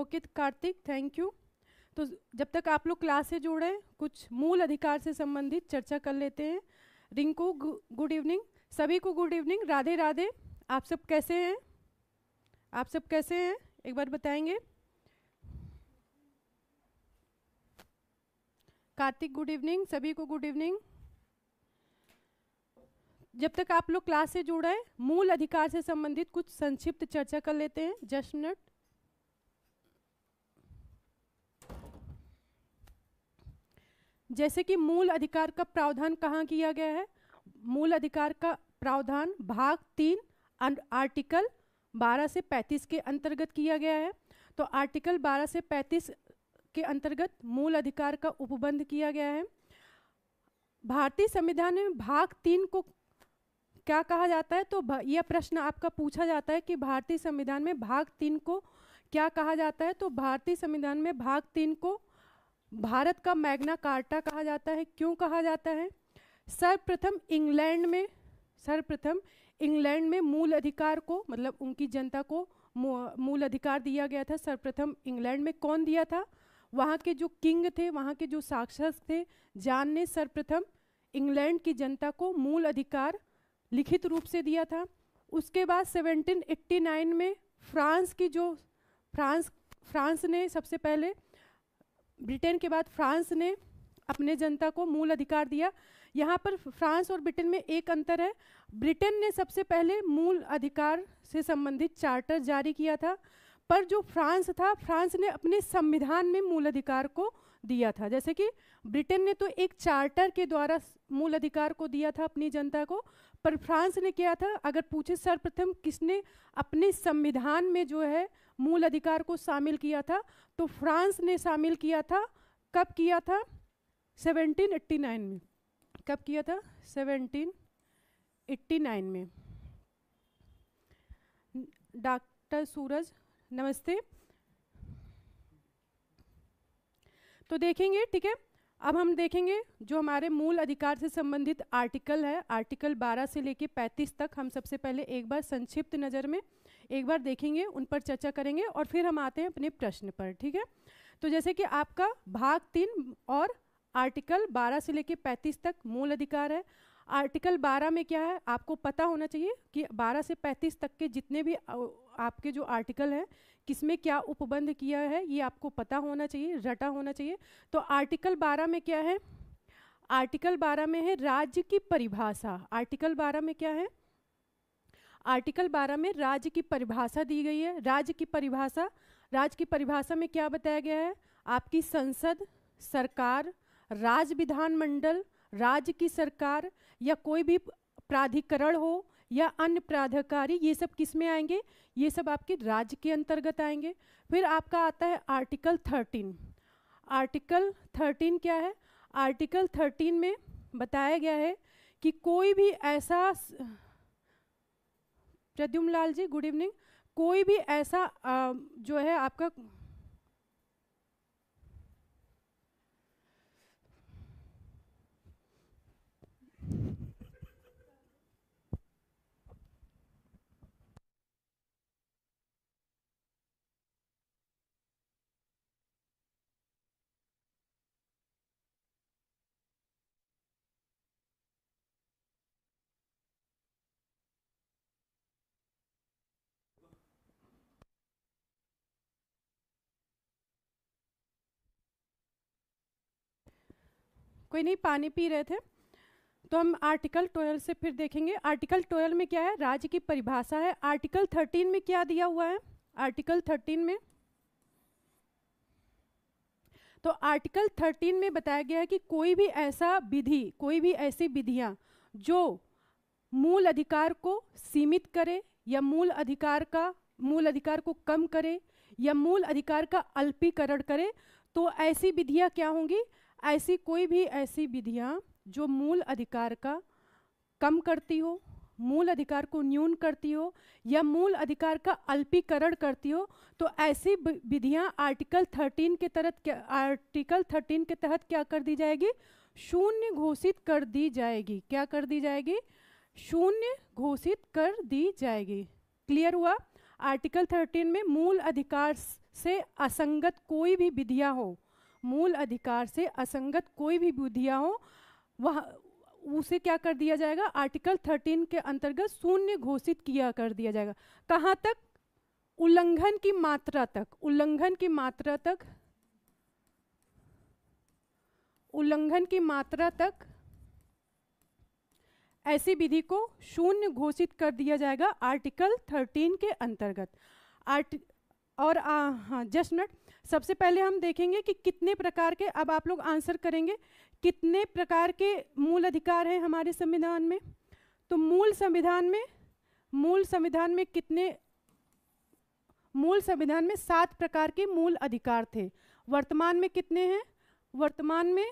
Okay Kartik thank you तो जब तक आप लोग क्लास से जुड़े कुछ मूल अधिकार से संबंधित चर्चा कर लेते हैं रिंकू गुड इवनिंग सभी को गुड इवनिंग राधे राधे आप सब कैसे हैं आप सब कैसे हैं एक बार बताएंगे कार्तिक गुड इवनिंग सभी को गुड इवनिंग जब तक आप लोग क्लास से जुड़ रहे मूल अधिकार से संबंधित कुछ संक्षिप्त चर्चा कर लेते हैं जस्ट मिनट जैसे कि मूल अधिकार का प्रावधान कहाँ किया गया है मूल अधिकार का प्रावधान भाग तीन आर्टिकल 12 से 35 के अंतर्गत किया गया है तो आर्टिकल 12 से 35 के अंतर्गत मूल अधिकार का उपबंध किया गया है भारतीय संविधान में भाग तीन को क्या कहा जाता है तो यह प्रश्न आपका पूछा जाता है कि भारतीय संविधान में भाग तीन को क्या कहा जाता है तो भारतीय संविधान में भाग तीन को भारत का मैग्ना कार्टा कहा जाता है क्यों कहा जाता है सर्वप्रथम इंग्लैंड में सर्वप्रथम इंग्लैंड में मूल अधिकार को मतलब उनकी जनता को मूल अधिकार दिया गया था सर्वप्रथम इंग्लैंड में कौन दिया था वहाँ के जो किंग थे वहाँ के जो साक्षस थे जान ने सर्वप्रथम इंग्लैंड की जनता को मूल अधिकार लिखित रूप से दिया था उसके बाद 1789 में फ्रांस की जो फ्रांस फ्रांस ने सबसे पहले ब्रिटेन के बाद फ्रांस ने अपने जनता को मूल अधिकार दिया यहाँ पर फ्रांस और ब्रिटेन में एक अंतर है ब्रिटेन ने सबसे पहले मूल अधिकार से संबंधित चार्टर जारी किया था पर जो फ्रांस था फ्रांस ने अपने संविधान में मूल अधिकार को दिया था जैसे कि ब्रिटेन ने तो एक चार्टर के द्वारा मूल अधिकार को दिया था अपनी जनता को पर फ्रांस ने किया था अगर पूछे सर्वप्रथम किसने अपने संविधान में जो है मूल अधिकार को शामिल किया था तो फ्रांस ने शामिल किया था कब किया था 1789 में कब किया था 1789 में डॉक्टर सूरज नमस्ते तो देखेंगे ठीक है अब हम देखेंगे जो हमारे मूल अधिकार से संबंधित आर्टिकल है आर्टिकल 12 से लेके 35 तक हम सबसे पहले एक बार संक्षिप्त नज़र में एक बार देखेंगे उन पर चर्चा करेंगे और फिर हम आते हैं अपने प्रश्न पर ठीक है तो जैसे कि आपका भाग तीन और आर्टिकल 12 से लेकर पैंतीस तक मूल अधिकार है आर्टिकल 12 में क्या है आपको पता होना चाहिए कि 12 से 35 तक के जितने भी आपके जो आर्टिकल हैं किसमें क्या उपबंध किया है ये आपको पता होना चाहिए रटा होना चाहिए तो आर्टिकल 12 में क्या है आर्टिकल 12 में है राज्य की परिभाषा आर्टिकल 12 में क्या है आर्टिकल 12 में राज्य की परिभाषा दी गई है राज्य की परिभाषा राज्य की परिभाषा में क्या बताया गया है आपकी संसद सरकार राज्य विधानमंडल राज्य की सरकार या कोई भी प्राधिकरण हो या अन्य प्राधिकारी ये सब किस में आएंगे ये सब आपके राज्य के अंतर्गत आएंगे फिर आपका आता है आर्टिकल थर्टीन आर्टिकल थर्टीन क्या है आर्टिकल थर्टीन में बताया गया है कि कोई भी ऐसा प्रद्युम्न लाल जी गुड इवनिंग कोई भी ऐसा आ, जो है आपका कोई नहीं पानी पी रहे थे तो हम आर्टिकल ट्वेल्व से फिर देखेंगे आर्टिकल ट्वेल्व में क्या है राज्य की परिभाषा है आर्टिकल थर्टीन में क्या दिया हुआ है आर्टिकल थर्टीन में तो आर्टिकल थर्टीन में बताया गया है कि कोई भी ऐसा विधि कोई भी ऐसी विधियां जो मूल अधिकार को सीमित करे या मूल अधिकार का मूल अधिकार को कम करे या मूल अधिकार का अल्पीकरण करे तो ऐसी विधियां क्या होंगी ऐसी कोई भी ऐसी विधियाँ जो मूल अधिकार का कम करती हो मूल अधिकार को न्यून करती हो या मूल अधिकार का अल्पीकरण करती हो तो ऐसी विधियाँ आर्टिकल 13 के तहत क्या आर्टिकल 13 के तहत क्या कर दी जाएगी शून्य घोषित कर दी जाएगी क्या कर दी जाएगी शून्य घोषित कर दी जाएगी क्लियर हुआ आर्टिकल 13 में मूल अधिकार से असंगत कोई भी विधियाँ हो मूल अधिकार से असंगत कोई भी बुद्धिया हो वह उसे क्या कर दिया जाएगा आर्टिकल 13 के अंतर्गत शून्य घोषित किया कर दिया जाएगा कहाँ तक उल्लंघन की मात्रा तक उल्लंघन की मात्रा तक उल्लंघन की मात्रा तक ऐसी विधि को शून्य घोषित कर दिया जाएगा आर्टिकल 13 के अंतर्गत आर्ट और हाँ जस्ट नट सबसे पहले हम देखेंगे कि कितने प्रकार के अब आप लोग आंसर करेंगे कितने प्रकार के मूल अधिकार हैं हमारे संविधान में तो मूल संविधान में मूल संविधान में कितने मूल संविधान में सात प्रकार के मूल अधिकार थे वर्तमान में कितने हैं वर्तमान में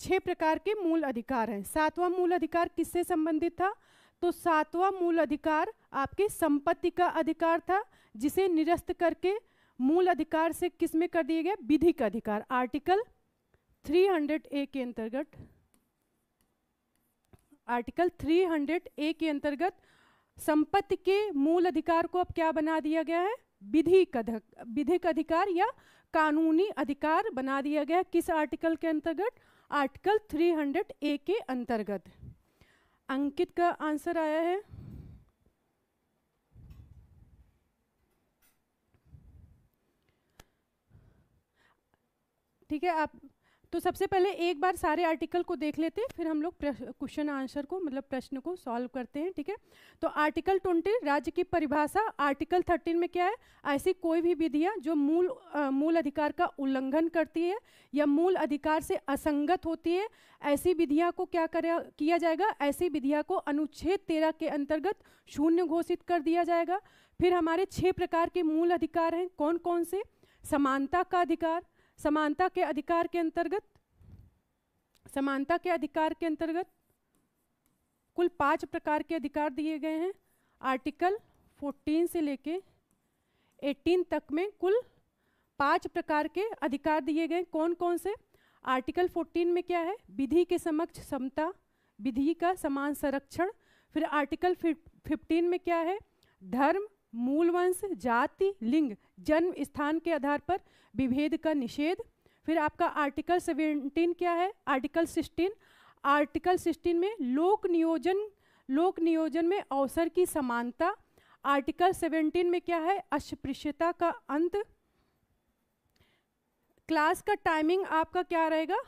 छह प्रकार के मूल अधिकार हैं सातवां मूल अधिकार किससे संबंधित था तो सातवां मूल अधिकार आपके संपत्ति का अधिकार था जिसे निरस्त करके मूल अधिकार से किस में कर दिए गए विधि का अधिकार आर्टिकल 300 ए के अंतर्गत आर्टिकल 300 ए के अंतर्गत संपत्ति के मूल अधिकार को अब क्या बना दिया गया है विधि का विधिक अधिकार या कानूनी अधिकार बना दिया गया किस आर्टिकल के अंतर्गत आर्टिकल 300 ए के अंतर्गत अंकित का आंसर आया है ठीक है आप तो सबसे पहले एक बार सारे आर्टिकल को देख लेते हैं फिर हम लोग क्वेश्चन आंसर को मतलब प्रश्न को सॉल्व करते हैं ठीक है तो आर्टिकल ट्वेंटी राज्य की परिभाषा आर्टिकल थर्टीन में क्या है ऐसी कोई भी विधियाँ जो मूल आ, मूल अधिकार का उल्लंघन करती है या मूल अधिकार से असंगत होती है ऐसी विधियाँ को क्या कर किया जाएगा ऐसी विधियाँ को अनुच्छेद तेरह के अंतर्गत शून्य घोषित कर दिया जाएगा फिर हमारे छः प्रकार के मूल अधिकार हैं कौन कौन से समानता का अधिकार समानता के अधिकार के अंतर्गत समानता के अधिकार के अंतर्गत कुल पांच प्रकार के अधिकार दिए गए हैं आर्टिकल 14 से लेके 18 तक में कुल पांच प्रकार के अधिकार दिए गए कौन कौन से आर्टिकल 14 में क्या है विधि के समक्ष समता विधि का समान संरक्षण फिर आर्टिकल 15 में क्या है धर्म मूल वंश जाति लिंग जन्म स्थान के आधार पर विभेद का निषेध फिर आपका आर्टिकल 17 क्या है आर्टिकल 16 आर्टिकल 16 में लोक नियोजन लोक नियोजन में अवसर की समानता आर्टिकल 17 में क्या है अस्पृश्यता का अंत क्लास का टाइमिंग आपका क्या रहेगा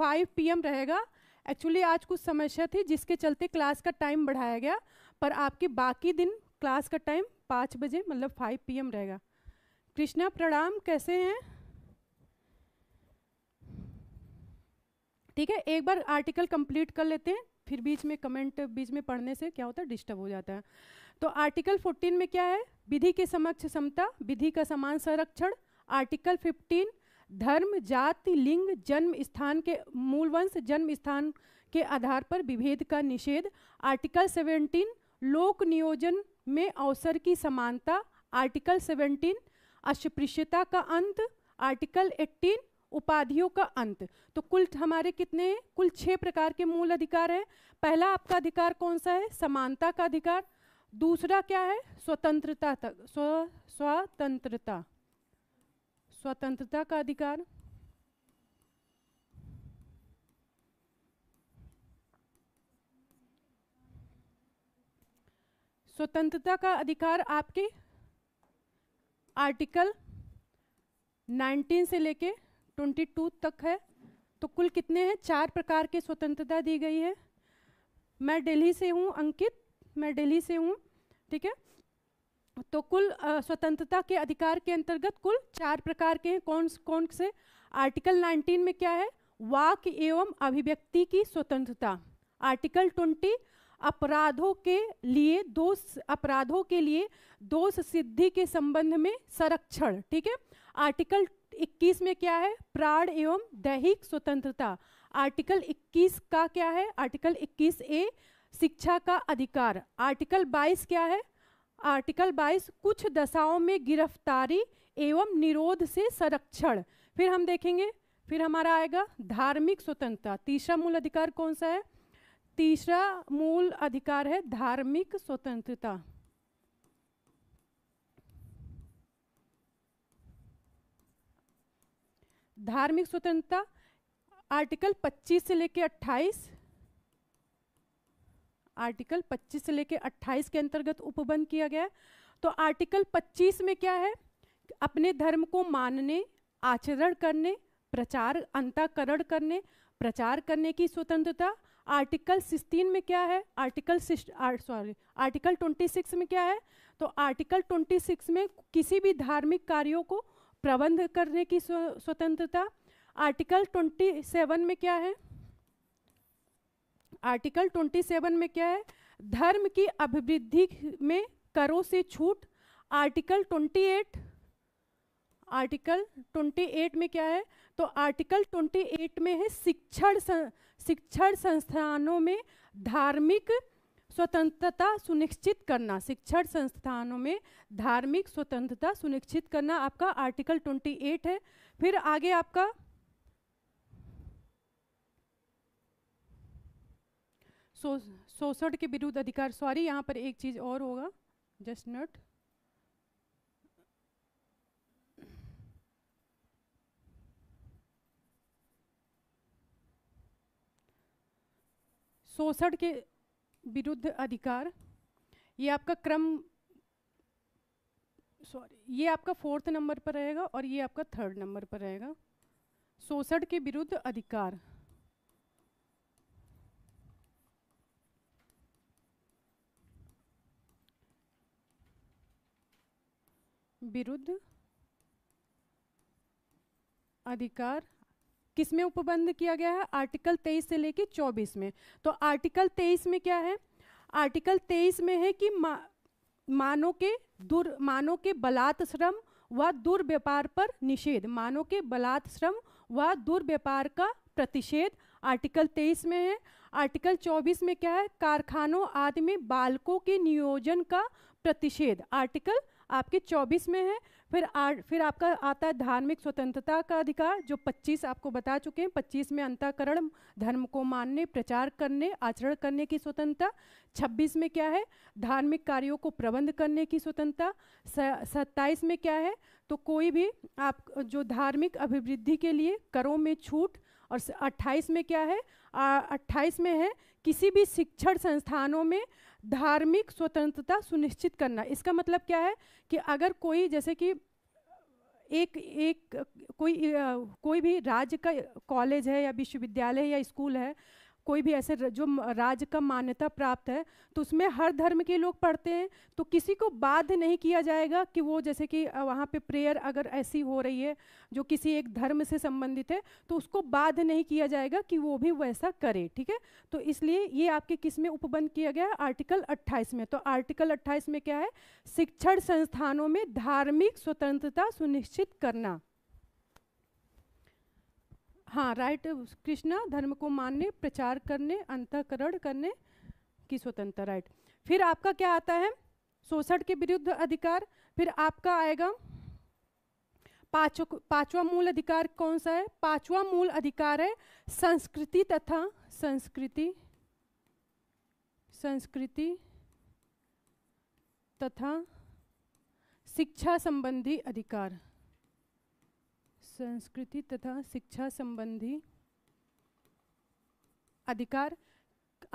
5 पीएम रहेगा एक्चुअली आज कुछ समस्या थी जिसके चलते क्लास का टाइम बढ़ाया गया पर आपके बाकी दिन क्लास का टाइम पाँच बजे मतलब फाइव पी रहेगा कृष्णा प्रणाम कैसे हैं ठीक है एक बार आर्टिकल कंप्लीट कर लेते हैं फिर बीच में कमेंट बीच में पढ़ने से क्या होता है डिस्टर्ब हो जाता है तो आर्टिकल 14 में क्या है विधि के समक्ष समता विधि का समान संरक्षण आर्टिकल 15 धर्म जाति लिंग जन्म स्थान के मूल वंश जन्म स्थान के आधार पर विभेद का निषेध आर्टिकल 17 लोक नियोजन में अवसर की समानता आर्टिकल 17 अस्पृश्यता का अंत आर्टिकल 18 उपाधियों का अंत तो कुल हमारे कितने हैं कुल छः प्रकार के मूल अधिकार हैं पहला आपका अधिकार कौन सा है समानता का अधिकार दूसरा क्या है स्वतंत्रता तक स्व स्वतंत्रता स्वतंत्रता का अधिकार स्वतंत्रता का अधिकार आपके आर्टिकल 19 से लेके 22 तक है तो कुल कितने हैं चार प्रकार के स्वतंत्रता दी गई है मैं दिल्ली से हूँ अंकित मैं दिल्ली से हूँ ठीक है तो कुल स्वतंत्रता के अधिकार के अंतर्गत कुल चार प्रकार के हैं कौन कौन से आर्टिकल 19 में क्या है वाक एवं अभिव्यक्ति की स्वतंत्रता आर्टिकल अपराधों के लिए दोष अपराधों के लिए दोष सिद्धि के संबंध में संरक्षण ठीक है आर्टिकल 21 में क्या है प्राण एवं दैहिक स्वतंत्रता आर्टिकल 21 का क्या है आर्टिकल 21 ए शिक्षा का अधिकार आर्टिकल 22 क्या है आर्टिकल 22 कुछ दशाओं में गिरफ्तारी एवं निरोध से संरक्षण फिर हम देखेंगे फिर हमारा आएगा धार्मिक स्वतंत्रता तीसरा मूल अधिकार कौन सा है तीसरा मूल अधिकार है धार्मिक स्वतंत्रता धार्मिक स्वतंत्रता आर्टिकल 25 से लेकर 28 आर्टिकल 25 से लेकर 28 के अंतर्गत उपबंध किया गया तो आर्टिकल 25 में क्या है अपने धर्म को मानने आचरण करने प्रचार अंतकरण करने प्रचार करने की स्वतंत्रता आर्टिकल सिक्सटीन में क्या है article sorry article twenty six में क्या है तो आर्टिकल ट्वेंटी सिक्स में किसी भी धार्मिक कार्यों को प्रबंध करने की स्वतंत्रता आर्टिकल ट्वेंटी सेवन में क्या है आर्टिकल ट्वेंटी सेवन में क्या है धर्म की अभिवृद्धि में करों से छूट article twenty eight article twenty eight में क्या है तो आर्टिकल ट्वेंटी एट में है शिक्षण शिक्षण संस्थानों में धार्मिक स्वतंत्रता सुनिश्चित करना शिक्षण संस्थानों में धार्मिक स्वतंत्रता सुनिश्चित करना आपका आर्टिकल 28 है फिर आगे आपका शोषण के विरुद्ध अधिकार सॉरी यहाँ पर एक चीज़ और होगा जस्ट नट शोषण के विरुद्ध अधिकार ये आपका क्रम सॉरी ये आपका फोर्थ नंबर पर रहेगा और ये आपका थर्ड नंबर पर रहेगा शोषण के विरुद्ध अधिकार विरुद्ध अधिकार किस में उपबंध किया गया है आर्टिकल 23 से लेकर 24 में तो आर्टिकल 23 में क्या है आर्टिकल 23 में है कि मा, मानव के दुर मानव के बलात् श्रम व दुर्व्यापार पर निषेध मानव के बलात् श्रम व दुर्व्यापार का प्रतिषेध आर्टिकल 23 में है आर्टिकल 24 में क्या है कारखानों आदि में बालकों के नियोजन का प्रतिषेध आर्टिकल आपके 24 में है फिर आ, फिर आपका आता है धार्मिक स्वतंत्रता का अधिकार जो 25 आपको बता चुके हैं 25 में अंतःकरण धर्म को मानने प्रचार करने आचरण करने की स्वतंत्रता 26 में क्या है धार्मिक कार्यों को प्रबंध करने की स्वतंत्रता सत्ताईस में क्या है तो कोई भी आप जो धार्मिक अभिवृद्धि के लिए करों में छूट और 28 में क्या है अट्ठाईस 28 में है किसी भी शिक्षण संस्थानों में धार्मिक स्वतंत्रता सुनिश्चित करना इसका मतलब क्या है कि अगर कोई जैसे कि एक एक कोई कोई भी राज्य का कॉलेज है या विश्वविद्यालय या स्कूल है कोई भी ऐसे जो राज का मान्यता प्राप्त है तो उसमें हर धर्म के लोग पढ़ते हैं तो किसी को बाध्य नहीं किया जाएगा कि वो जैसे कि वहाँ पे प्रेयर अगर ऐसी हो रही है जो किसी एक धर्म से संबंधित है तो उसको बाध्य नहीं किया जाएगा कि वो भी वैसा करे ठीक है तो इसलिए ये आपके किस में उपबंध किया गया आर्टिकल अट्ठाईस में तो आर्टिकल अट्ठाईस में क्या है शिक्षण संस्थानों में धार्मिक स्वतंत्रता सुनिश्चित करना हाँ राइट कृष्णा धर्म को मानने प्रचार करने अंतकरण करने की स्वतंत्रता राइट फिर आपका क्या आता है शोषण के विरुद्ध अधिकार फिर आपका आएगा पांचवा मूल अधिकार कौन सा है पांचवा मूल अधिकार है संस्कृति तथा संस्कृति संस्कृति तथा शिक्षा संबंधी अधिकार संस्कृति तथा शिक्षा संबंधी अधिकार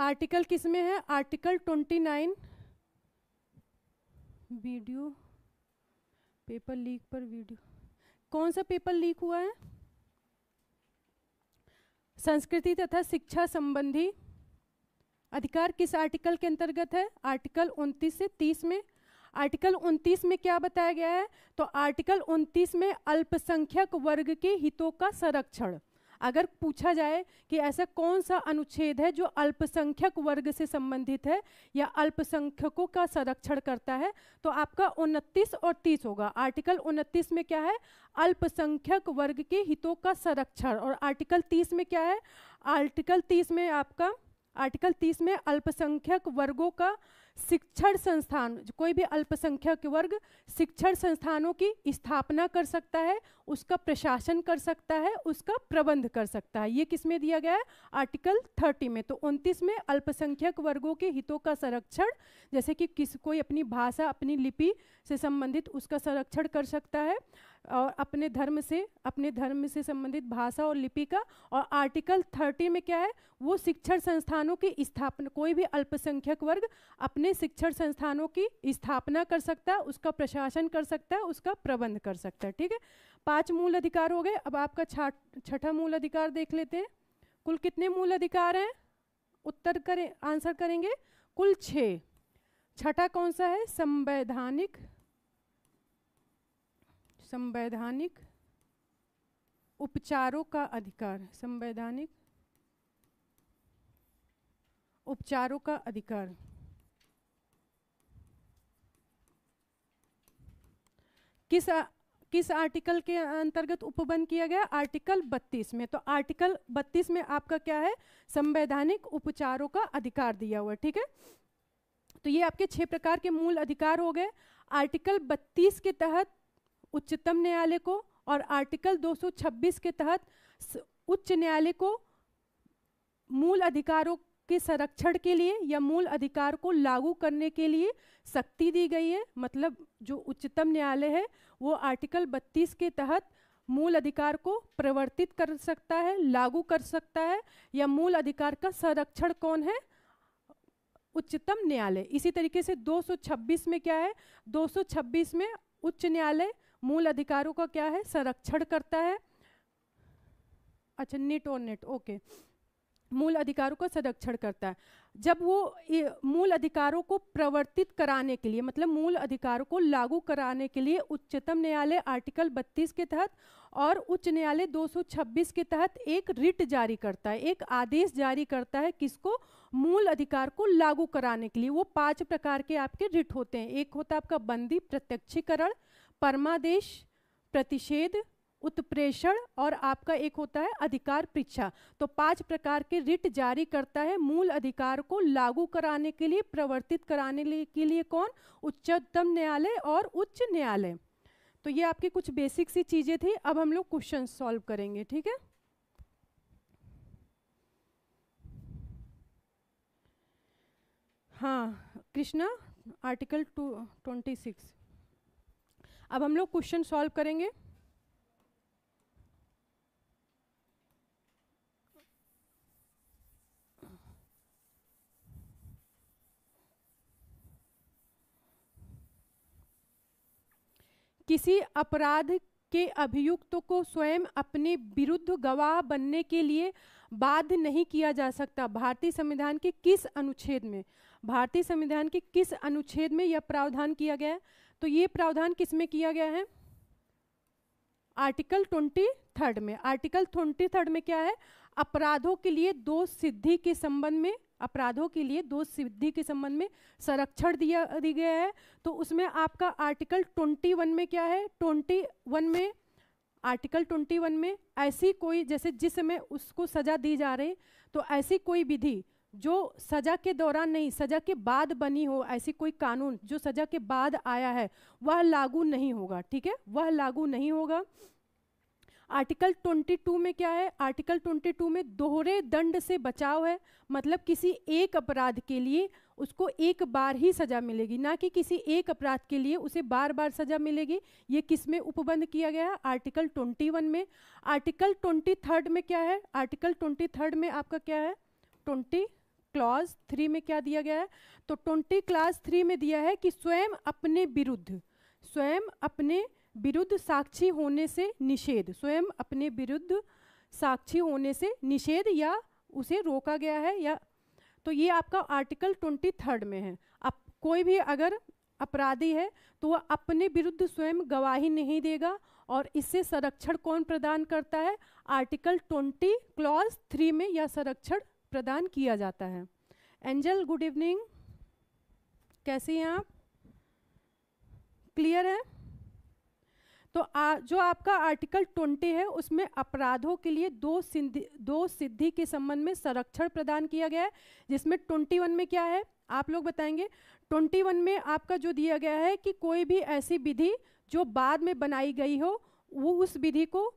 आर्टिकल किस में है article twenty nine video paper leak पर वीडियो कौन सा पेपर लीक हुआ है संस्कृति तथा शिक्षा संबंधी अधिकार किस आर्टिकल के अंतर्गत है आर्टिकल 29 से 30 में आर्टिकल 29 में क्या बताया गया है तो आर्टिकल 29 में अल्पसंख्यक वर्ग के हितों का संरक्षण अगर पूछा जाए कि ऐसा कौन सा अनुच्छेद है जो अल्पसंख्यक वर्ग से संबंधित है या अल्पसंख्यकों का संरक्षण करता है तो आपका 29 और 30 होगा आर्टिकल 29 में क्या है अल्पसंख्यक वर्ग के हितों का संरक्षण और आर्टिकल 30 में क्या है आर्टिकल 30 में आपका आर्टिकल 30 में अल्पसंख्यक वर्गों का शिक्षण संस्थान कोई भी अल्पसंख्यक वर्ग शिक्षण संस्थानों की स्थापना कर सकता है उसका प्रशासन कर सकता है उसका प्रबंध कर सकता है ये किस में दिया गया है आर्टिकल 30 में तो 29 में अल्पसंख्यक वर्गों के हितों का संरक्षण जैसे कि किस कोई अपनी भाषा अपनी लिपि से संबंधित उसका संरक्षण कर सकता है और अपने धर्म से अपने धर्म से संबंधित भाषा और लिपि का और आर्टिकल थर्टी में क्या है वो शिक्षण संस्थानों की स्थापना कोई भी अल्पसंख्यक वर्ग अपने शिक्षण संस्थानों की स्थापना कर सकता है उसका प्रशासन कर सकता है उसका प्रबंध कर सकता है ठीक है पाँच मूल अधिकार हो गए अब आपका छठा मूल अधिकार देख लेते हैं कुल कितने मूल अधिकार हैं उत्तर करें आंसर करेंगे कुल छः छठा कौन सा है संवैधानिक संवैधानिक उपचारों का अधिकार संवैधानिक उपचारों का अधिकार किस आ, किस आर्टिकल के अंतर्गत उपबंध किया गया आर्टिकल 32 में तो आर्टिकल 32 में आपका क्या है संवैधानिक उपचारों का अधिकार दिया हुआ ठीक है तो ये आपके छह प्रकार के मूल अधिकार हो गए आर्टिकल 32 के तहत उच्चतम न्यायालय को और आर्टिकल 226 के तहत उच्च न्यायालय को मूल अधिकारों के संरक्षण के लिए या मूल अधिकार को लागू करने के लिए शक्ति दी गई है मतलब जो उच्चतम न्यायालय है वो आर्टिकल 32 के तहत मूल अधिकार को प्रवर्तित कर सकता है लागू कर सकता है या मूल अधिकार का संरक्षण कौन है उच्चतम न्यायालय इसी तरीके से 226 में क्या है 226 में उच्च न्यायालय मूल अधिकारों का क्या है संरक्षण करता है अच्छा निट और नेट ओके मूल अधिकारों का संरक्षण करता है जब वो मूल अधिकारों को प्रवर्तित कराने के लिए मतलब मूल अधिकारों को लागू कराने के लिए उच्चतम न्यायालय आर्टिकल 32 के तहत और उच्च न्यायालय 226 के तहत एक रिट जारी करता है एक आदेश जारी करता है किसको मूल अधिकार को लागू कराने के लिए वो पांच प्रकार के आपके रिट होते हैं एक होता है आपका बंदी प्रत्यक्षीकरण परमादेश प्रतिषेध उत्प्रेषण और आपका एक होता है अधिकार परीक्षा तो पांच प्रकार के रिट जारी करता है मूल अधिकार को लागू कराने के लिए प्रवर्तित कराने के लिए कौन उच्चतम न्यायालय और उच्च न्यायालय तो ये आपकी कुछ बेसिक सी चीज़ें थी अब हम लोग क्वेश्चन सॉल्व करेंगे ठीक है हाँ Krishna article two twenty six अब हम लोग क्वेश्चन सॉल्व करेंगे किसी अपराध के अभियुक्त को स्वयं अपने विरुद्ध गवाह बनने के लिए बाध्य नहीं किया जा सकता भारतीय संविधान के किस अनुच्छेद में भारतीय संविधान के किस अनुच्छेद में यह प्रावधान किया गया है तो ये प्रावधान किस में किया गया है आर्टिकल ट्वेंटी थर्ड में आर्टिकल ट्वेंटी थर्ड में क्या है अपराधों के लिए दो सिद्धि के संबंध में अपराधों के लिए दो सिद्धि के संबंध में संरक्षण दिया दी गया है तो उसमें आपका आर्टिकल ट्वेंटी वन में क्या है ट्वेंटी वन में आर्टिकल ट्वेंटी वन में ऐसी कोई जैसे जिस समय उसको सजा दी जा रही तो ऐसी कोई विधि जो सजा के दौरान नहीं सजा के बाद बनी हो ऐसी कोई कानून जो सजा के बाद आया है वह लागू नहीं होगा ठीक है वह लागू नहीं होगा आर्टिकल 22 में क्या है आर्टिकल 22 में दोहरे दंड से बचाव है मतलब किसी एक अपराध के लिए उसको एक बार ही सजा मिलेगी ना कि किसी एक अपराध के लिए उसे बार बार सजा मिलेगी ये किस में उपबंध किया गया है आर्टिकल 21 में आर्टिकल 23 में क्या है आर्टिकल 23 में आपका क्या है ट्वेंटी क्लॉज थ्री में क्या दिया गया है तो ट्वेंटी क्लास थ्री में दिया है कि स्वयं अपने विरुद्ध स्वयं अपने विरुद्ध साक्षी होने से निषेध स्वयं अपने विरुद्ध साक्षी होने से निषेध या उसे रोका गया है या तो ये आपका आर्टिकल ट्वेंटी थर्ड में है अब कोई भी अगर अपराधी है तो वह अपने विरुद्ध स्वयं गवाही नहीं देगा और इससे संरक्षण कौन प्रदान करता है आर्टिकल ट्वेंटी क्लॉज थ्री में यह संरक्षण प्रदान किया जाता है एंजल गुड इवनिंग कैसे हैं आप क्लियर है तो आ, जो आपका आर्टिकल ट्वेंटी है उसमें अपराधों के लिए दो सिद्धि दो सिद्धि के संबंध में संरक्षण प्रदान किया गया है जिसमें ट्वेंटी वन में क्या है आप लोग बताएंगे ट्वेंटी वन में आपका जो दिया गया है कि कोई भी ऐसी विधि जो बाद में बनाई गई हो वो उस विधि को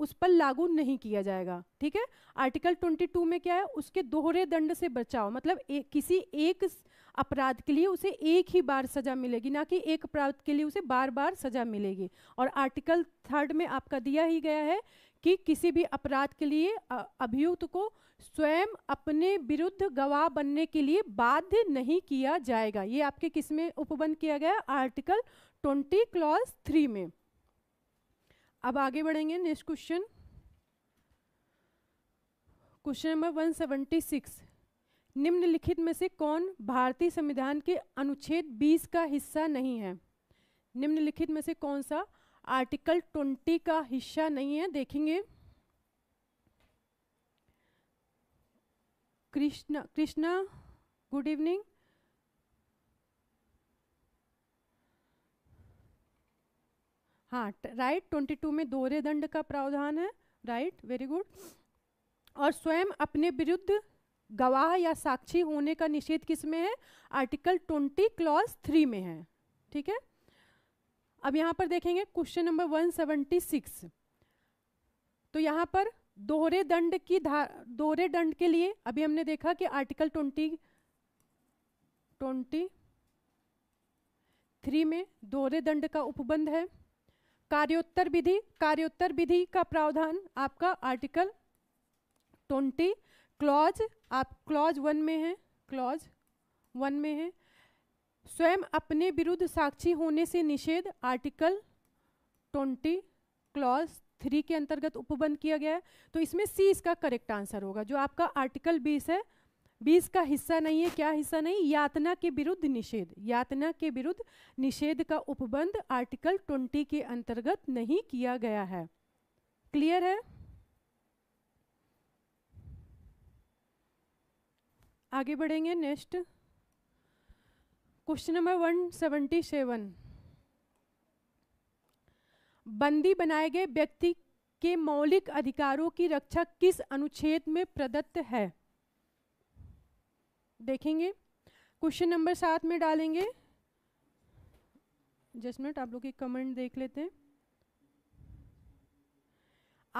उस पर लागू नहीं किया जाएगा ठीक है आर्टिकल 22 में क्या है उसके दोहरे दंड से बचाओ मतलब ए, किसी एक अपराध के लिए उसे एक ही बार सजा मिलेगी ना कि एक अपराध के लिए उसे बार बार सजा मिलेगी और आर्टिकल थर्ड में आपका दिया ही गया है कि किसी भी अपराध के लिए अभियुक्त को स्वयं अपने विरुद्ध गवाह बनने के लिए बाध्य नहीं किया जाएगा ये आपके किस में उपबंध किया गया आर्टिकल ट्वेंटी क्लॉज थ्री में अब आगे बढ़ेंगे नेक्स्ट क्वेश्चन क्वेश्चन नंबर 176 निम्नलिखित में से कौन भारतीय संविधान के अनुच्छेद 20 का हिस्सा नहीं है निम्नलिखित में से कौन सा आर्टिकल 20 का हिस्सा नहीं है देखेंगे कृष्णा कृष्णा गुड इवनिंग हाँ राइट ट्वेंटी टू में दोहरे दंड का प्रावधान है राइट वेरी गुड और स्वयं अपने विरुद्ध गवाह या साक्षी होने का निषेध किस में है आर्टिकल ट्वेंटी क्लॉज थ्री में है ठीक है अब यहाँ पर देखेंगे question number one seventy six तो यहाँ पर दोहरे दंड की धार दोहरे दंड के लिए अभी हमने देखा कि आर्टिकल ट्वेंटी ट्वेंटी थ्री में दोहरे दंड का उपबंध है कार्योत्तर विधि कार्योत्तर विधि का प्रावधान आपका आर्टिकल ट्वेंटी क्लॉज आप क्लॉज वन में है क्लॉज वन में है स्वयं अपने विरुद्ध साक्षी होने से निषेध आर्टिकल ट्वेंटी क्लॉज थ्री के अंतर्गत उपबंध किया गया है तो इसमें सी इसका करेक्ट आंसर होगा जो आपका आर्टिकल बीस है बीस का हिस्सा नहीं है क्या हिस्सा नहीं यातना के विरुद्ध निषेध यातना के विरुद्ध निषेध का उपबंध आर्टिकल ट्वेंटी के अंतर्गत नहीं किया गया है क्लियर है आगे बढ़ेंगे next question number one seventy seven बंदी बनाए गए व्यक्ति के मौलिक अधिकारों की रक्षा किस अनुच्छेद में प्रदत्त है देखेंगे क्वेश्चन नंबर सात में डालेंगे जस्ट मिनट आप लोग एक कमेंट देख लेते हैं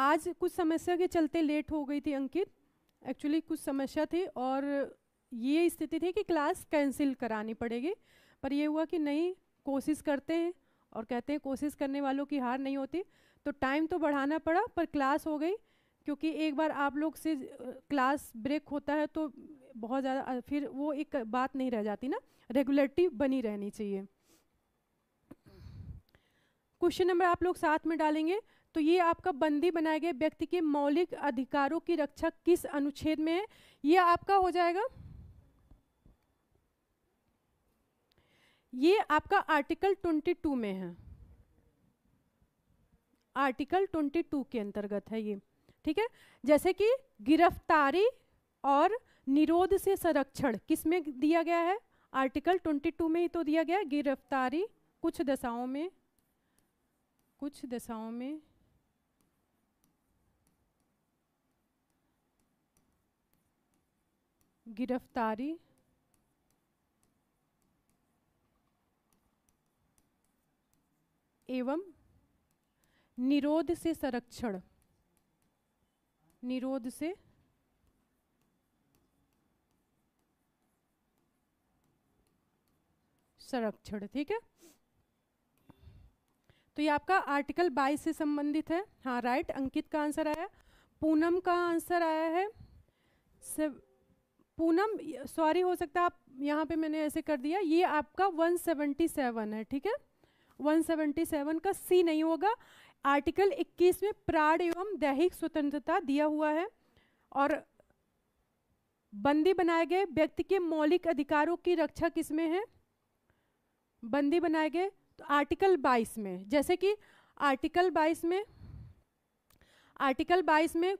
आज कुछ समस्या के चलते लेट हो गई थी अंकित एक्चुअली कुछ समस्या थी और ये स्थिति थी कि क्लास कैंसिल करानी पड़ेगी पर यह हुआ कि नहीं कोशिश करते हैं और कहते हैं कोशिश करने वालों की हार नहीं होती तो टाइम तो बढ़ाना पड़ा पर क्लास हो गई क्योंकि एक बार आप लोग से क्लास ब्रेक होता है तो बहुत ज़्यादा फिर वो एक बात नहीं रह जाती ना रेगुलरिटी बनी रहनी चाहिए क्वेश्चन नंबर आप लोग साथ में डालेंगे तो ये आपका बंदी बनाए गए व्यक्ति के मौलिक अधिकारों की रक्षा किस अनुच्छेद में है ये आपका हो जाएगा ये आपका आर्टिकल 22 में है आर्टिकल 22 के अंतर्गत है ये ठीक है जैसे कि गिरफ्तारी और निरोध से संरक्षण किस में दिया गया है आर्टिकल 22 में ही तो दिया गया है गिरफ्तारी कुछ दशाओं में कुछ दशाओं में गिरफ्तारी एवं निरोध से संरक्षण निरोध से संरक्षण ठीक है तो ये आपका आर्टिकल 22 से संबंधित है हाँ राइट अंकित का आंसर आया पूनम का आंसर आया है से, पूनम सॉरी हो सकता है आप यहाँ पे मैंने ऐसे कर दिया ये आपका 177 है ठीक है 177 का सी नहीं होगा आर्टिकल 21 में प्राण एवं दैहिक स्वतंत्रता दिया हुआ है और बंदी बनाए गए व्यक्ति के मौलिक अधिकारों की रक्षा किसमें है बंदी बनाए गए तो आर्टिकल 22 में जैसे कि आर्टिकल 22 में आर्टिकल 22 में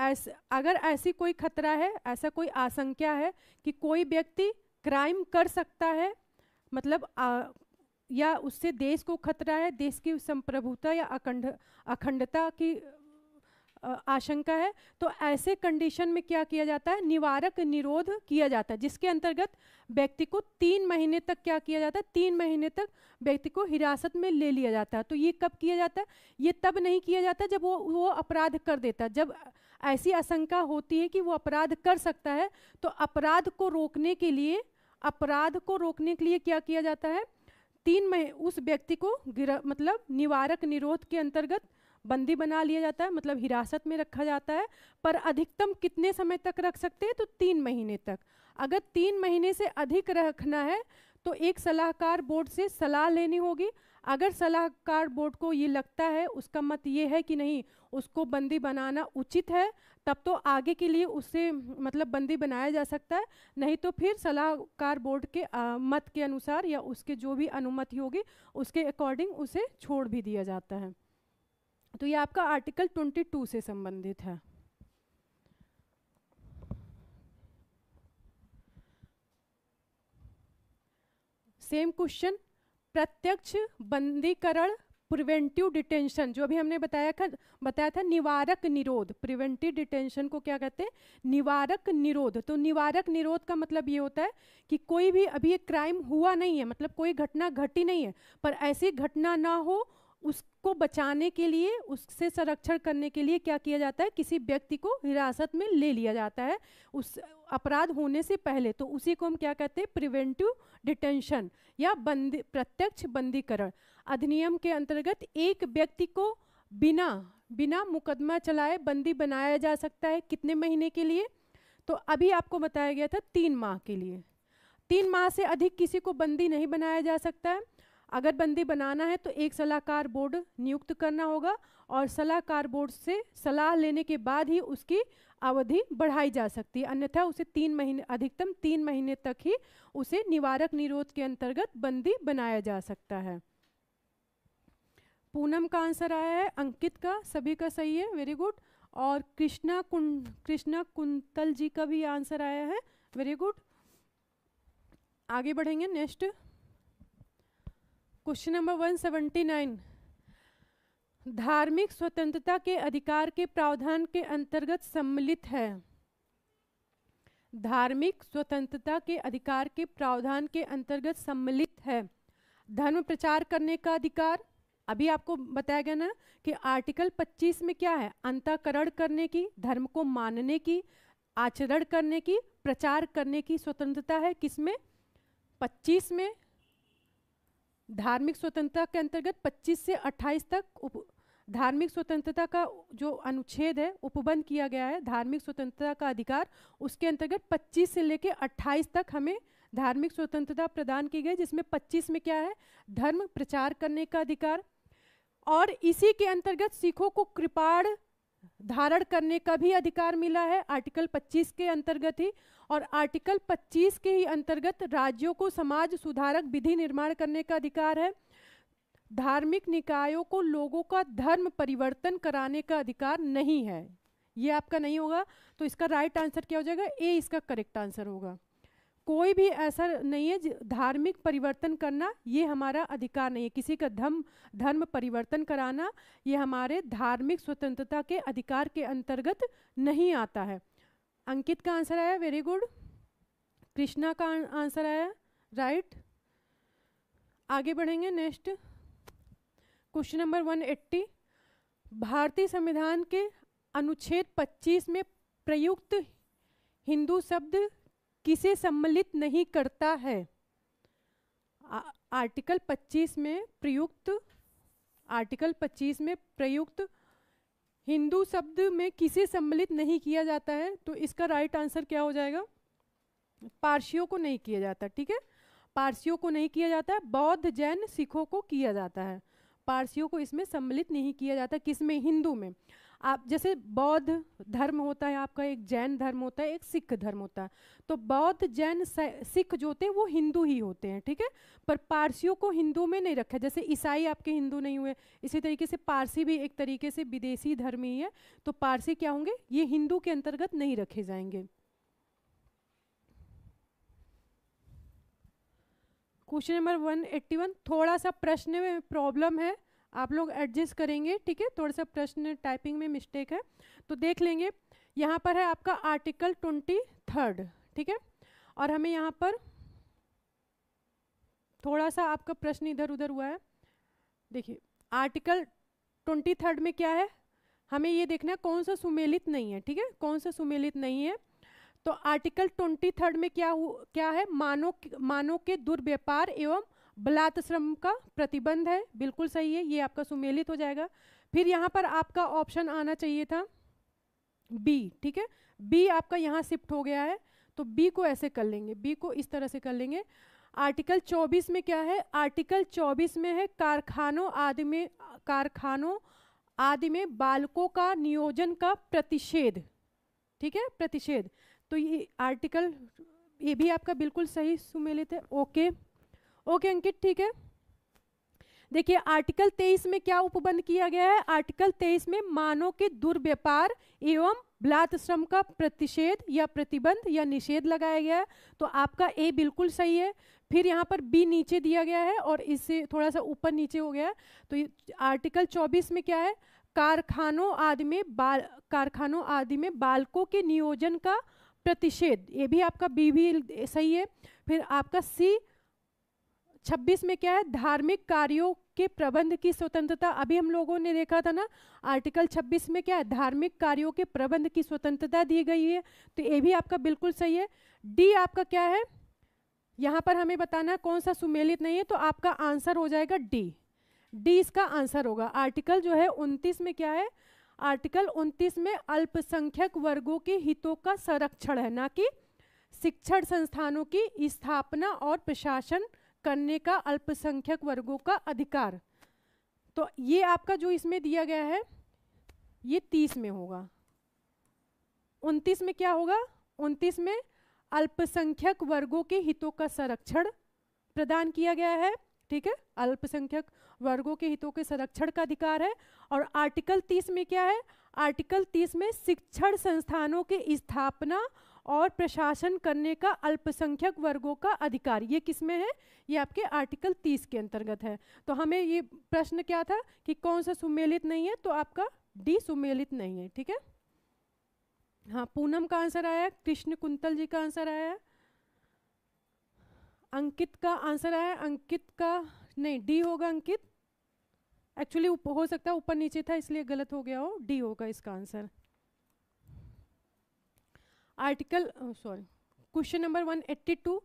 ऐस, अगर ऐसी कोई खतरा है ऐसा कोई आशंका है कि कोई व्यक्ति क्राइम कर सकता है मतलब आ, या उससे देश को खतरा है देश की संप्रभुता या अखंड अखंडता की आशंका है तो ऐसे कंडीशन में क्या किया जाता है निवारक निरोध किया जाता है जिसके अंतर्गत व्यक्ति को तीन महीने तक क्या किया जाता है तीन महीने तक व्यक्ति को हिरासत में ले लिया जाता है तो ये कब किया जाता है ये तब नहीं किया जाता जब वो वो अपराध कर देता है जब ऐसी आशंका होती है कि वो अपराध कर सकता है तो अपराध को रोकने के लिए अपराध को रोकने के लिए क्या किया जाता है तीन में उस व्यक्ति को गिर मतलब निवारक निरोध के अंतर्गत बंदी बना लिया जाता है मतलब हिरासत में रखा जाता है पर अधिकतम कितने समय तक रख सकते हैं तो तीन महीने तक अगर तीन महीने से अधिक रखना है तो एक सलाहकार बोर्ड से सलाह लेनी होगी अगर सलाहकार बोर्ड को ये लगता है उसका मत ये है कि नहीं उसको बंदी बनाना उचित है तब तो आगे के लिए उसे मतलब बंदी बनाया जा सकता है नहीं तो फिर सलाहकार बोर्ड के आ, मत के अनुसार या उसके जो भी अनुमति होगी उसके अकॉर्डिंग उसे छोड़ भी दिया जाता है तो ये आपका आर्टिकल 22 से संबंधित है सेम क्वेश्चन प्रत्यक्ष बंदीकरण प्रिवेंटिव डिटेंशन जो अभी हमने बताया था बताया था निवारक निरोध प्रिवेंटिव डिटेंशन को क्या कहते हैं निवारक निरोध तो निवारक निरोध का मतलब ये होता है कि कोई भी अभी एक क्राइम हुआ नहीं है मतलब कोई घटना घटी नहीं है पर ऐसी घटना ना हो उसको बचाने के लिए उससे संरक्षण करने के लिए क्या किया जाता है किसी व्यक्ति को हिरासत में ले लिया जाता है उस अपराध होने से पहले तो उसी को हम क्या कहते हैं प्रिवेंटिव डिटेंशन या बंदी प्रत्यक्ष बंदीकरण अधिनियम के अंतर्गत एक व्यक्ति को बिना बिना मुकदमा चलाए बंदी बनाया जा सकता है कितने महीने के लिए तो अभी आपको बताया गया था तीन माह के लिए तीन माह से अधिक किसी को बंदी नहीं बनाया जा सकता है अगर बंदी बनाना है तो एक सलाहकार बोर्ड नियुक्त करना होगा और सलाहकार बोर्ड से सलाह लेने के बाद ही उसकी अवधि बढ़ाई जा सकती है अन्यथा उसे तीन महीने अधिकतम तीन महीने तक ही उसे निवारक निरोध के अंतर्गत बंदी बनाया जा सकता है पूनम का आंसर आया है अंकित का सभी का सही है वेरी गुड और कृष्णा कुं कृष्णा कुंतल जी का भी आंसर आया है वेरी गुड आगे बढ़ेंगे नेक्स्ट क्वेश्चन नंबर 179 धार्मिक स्वतंत्रता के अधिकार के प्रावधान के अंतर्गत सम्मिलित है धार्मिक स्वतंत्रता के अधिकार के प्रावधान के अंतर्गत सम्मिलित है धर्म प्रचार करने का अधिकार अभी आपको बताया गया ना कि आर्टिकल 25 में क्या है अंतकरण करने की धर्म को मानने की आचरण करने की प्रचार करने की स्वतंत्रता है किसमें 25 में धार्मिक स्वतंत्रता के अंतर्गत 25 से 28 तक उप धार्मिक स्वतंत्रता का जो अनुच्छेद है उपबंध किया गया है धार्मिक स्वतंत्रता का अधिकार उसके अंतर्गत 25 से लेकर 28 तक हमें धार्मिक स्वतंत्रता प्रदान की गई जिसमें 25 में क्या है धर्म प्रचार करने का अधिकार और इसी के अंतर्गत सिखों को कृपाण धारण करने का भी अधिकार मिला है आर्टिकल 25 के अंतर्गत ही और आर्टिकल 25 के ही अंतर्गत राज्यों को समाज सुधारक विधि निर्माण करने का अधिकार है धार्मिक निकायों को लोगों का धर्म परिवर्तन कराने का अधिकार नहीं है ये आपका नहीं होगा तो इसका राइट आंसर क्या हो जाएगा ए इसका करेक्ट आंसर होगा कोई भी ऐसा नहीं है धार्मिक परिवर्तन करना ये हमारा अधिकार नहीं है किसी का धर्म धर्म परिवर्तन कराना ये हमारे धार्मिक स्वतंत्रता के अधिकार के अंतर्गत नहीं आता है अंकित का आंसर आया वेरी गुड कृष्णा का आंसर आया राइट right. आगे बढ़ेंगे नेक्स्ट क्वेश्चन नंबर 180 भारतीय संविधान के अनुच्छेद 25 में प्रयुक्त हिंदू शब्द किसे सम्मिलित नहीं करता है आ, आर्टिकल 25 में प्रयुक्त आर्टिकल 25 में प्रयुक्त हिंदू शब्द में किसे सम्मिलित नहीं किया जाता है तो इसका राइट आंसर क्या हो जाएगा पारसियों को नहीं किया जाता ठीक है पारसियों को नहीं किया जाता है बौद्ध जैन सिखों को किया जाता है पारसियों को इसमें सम्मिलित नहीं किया जाता किसमें में हिंदू में आप जैसे बौद्ध धर्म होता है आपका एक जैन धर्म होता है एक सिख धर्म होता है तो बौद्ध जैन सिख जो होते हैं वो हिंदू ही होते हैं ठीक है पर पारसियों को हिंदू में नहीं रखा जैसे ईसाई आपके हिंदू नहीं हुए इसी तरीके से पारसी भी एक तरीके से विदेशी धर्म ही है तो पारसी क्या होंगे ये हिंदू के अंतर्गत नहीं रखे जाएंगे क्वेश्चन नंबर 181 थोड़ा सा प्रश्न में प्रॉब्लम है आप लोग एडजस्ट करेंगे ठीक है थोड़ा सा प्रश्न टाइपिंग में मिस्टेक है तो देख लेंगे यहाँ पर है आपका आर्टिकल ट्वेंटी थर्ड ठीक है और हमें यहाँ पर थोड़ा सा आपका प्रश्न इधर उधर हुआ है देखिए आर्टिकल ट्वेंटी थर्ड में क्या है हमें ये देखना है कौन सा सुमेलित नहीं है ठीक है कौन सा सुमेलित नहीं है तो आर्टिकल ट्वेंटी थर्ड में क्या क्या है मानव मानव के दुर्व्यापार एवं बलात्श्रम का प्रतिबंध है बिल्कुल सही है ये आपका सुमेलित हो जाएगा फिर यहाँ पर आपका ऑप्शन आना चाहिए था बी ठीक है बी आपका यहाँ शिफ्ट हो गया है तो बी को ऐसे कर लेंगे बी को इस तरह से कर लेंगे आर्टिकल 24 में क्या है आर्टिकल 24 में है कारखानों आदि में कारखानों आदि में बालकों का नियोजन का प्रतिषेध ठीक है प्रतिषेध तो ये आर्टिकल ये भी आपका बिल्कुल सही सुमेलित है ओके ओके अंकित ठीक है देखिए आर्टिकल तेईस में क्या उपबंध किया गया है आर्टिकल तेईस में मानव के दुर्व्यापार एवं ब्लात श्रम का प्रतिषेध या प्रतिबंध या निषेध लगाया गया है तो आपका ए बिल्कुल सही है फिर यहाँ पर बी नीचे दिया गया है और इससे थोड़ा सा ऊपर नीचे हो गया है तो आर्टिकल 24 में क्या है कारखानों आदि में बाल कारखानों आदि में बालकों के नियोजन का प्रतिषेध ये भी आपका बी भी सही है फिर आपका सी छब्बीस में क्या है धार्मिक कार्यों के प्रबंध की स्वतंत्रता अभी हम लोगों ने देखा था ना आर्टिकल 26 में क्या है धार्मिक कार्यों के प्रबंध की स्वतंत्रता दी गई है तो ये भी आपका बिल्कुल सही है डी आपका क्या है यहाँ पर हमें बताना है कौन सा सुमेलित नहीं है तो आपका आंसर हो जाएगा डी डी इसका आंसर होगा आर्टिकल जो है उनतीस में क्या है आर्टिकल उनतीस में अल्पसंख्यक वर्गों के हितों का संरक्षण है ना कि शिक्षण संस्थानों की स्थापना और प्रशासन करने का अल्पसंख्यक वर्गों का अधिकार तो ये आपका जो इसमें दिया गया है ये तीस में होगा उनतीस में क्या होगा उनतीस में अल्पसंख्यक वर्गों के हितों का संरक्षण प्रदान किया गया है ठीक है अल्पसंख्यक वर्गों के हितों के संरक्षण का अधिकार है और आर्टिकल तीस में क्या है आर्टिकल तीस में शिक्षण संस्थानों की स्थापना और प्रशासन करने का अल्पसंख्यक वर्गों का अधिकार ये किस में है ये आपके आर्टिकल 30 के अंतर्गत है तो हमें ये प्रश्न क्या था कि कौन सा सुमेलित नहीं है तो आपका डी सुमेलित नहीं है ठीक है हाँ पूनम का आंसर आया कृष्ण कुंतल जी का आंसर आया अंकित का आंसर आया अंकित का नहीं डी होगा अंकित एक्चुअली हो सकता है ऊपर नीचे था इसलिए गलत हो गया हो डी होगा इसका answer article sorry question number 182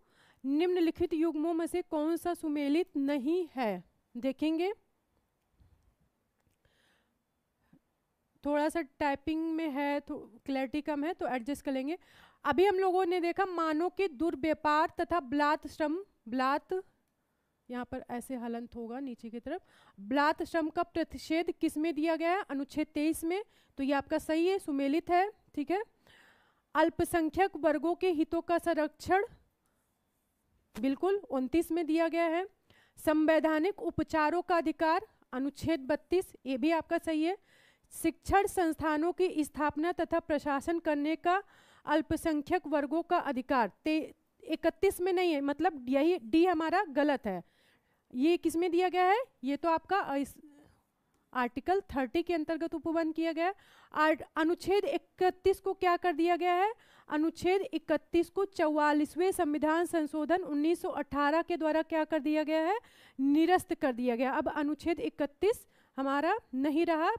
निम्नलिखित युग्मों में से कौन सा सुमेलित नहीं है देखेंगे थोड़ा सा टाइपिंग में है तो क्लैरिटी कम है तो एडजस्ट कर लेंगे अभी हम लोगों ने देखा मानव के दुर्व्यापार तथा ब्लात श्रम ब्लात यहाँ पर ऐसे हलंत होगा नीचे की तरफ ब्लात श्रम का प्रतिषेध किस में दिया गया है अनुच्छेद तेईस में तो ये आपका सही है सुमेलित है ठीक है अल्पसंख्यक वर्गों के हितों का संरक्षण बिल्कुल उनतीस में दिया गया है संवैधानिक उपचारों का अधिकार अनुच्छेद बत्तीस ये भी आपका सही है शिक्षण संस्थानों की स्थापना तथा प्रशासन करने का अल्पसंख्यक वर्गों का अधिकार इकतीस में नहीं है मतलब यही डी हमारा गलत है ये किस में दिया गया है ये तो आपका आर्टिकल थर्टी के अंतर्गत उपबंध किया गया अनुच्छेद 31 को क्या कर दिया गया है अनुच्छेद 31 को चौवालीसवें संविधान संशोधन 1918 के द्वारा क्या कर दिया गया है निरस्त कर दिया गया अब अनुच्छेद 31 हमारा नहीं रहा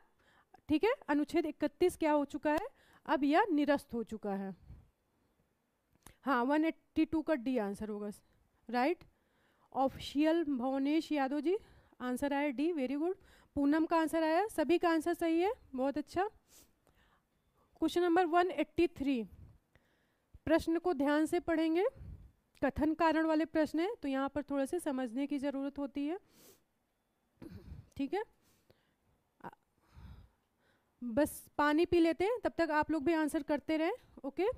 ठीक है अनुच्छेद 31 क्या हो चुका है अब यह निरस्त हो चुका है हाँ टू का डी आंसर होगा right official Bhavnesh Yadav ji answer आया डी वेरी गुड पूनम का आंसर आया सभी का आंसर सही है बहुत अच्छा क्वेश्चन नंबर 183 प्रश्न को ध्यान से पढ़ेंगे कथन कारण वाले प्रश्न है तो यहाँ पर थोड़े से समझने की ज़रूरत होती है ठीक है बस पानी पी लेते हैं तब तक आप लोग भी आंसर करते रहें ओके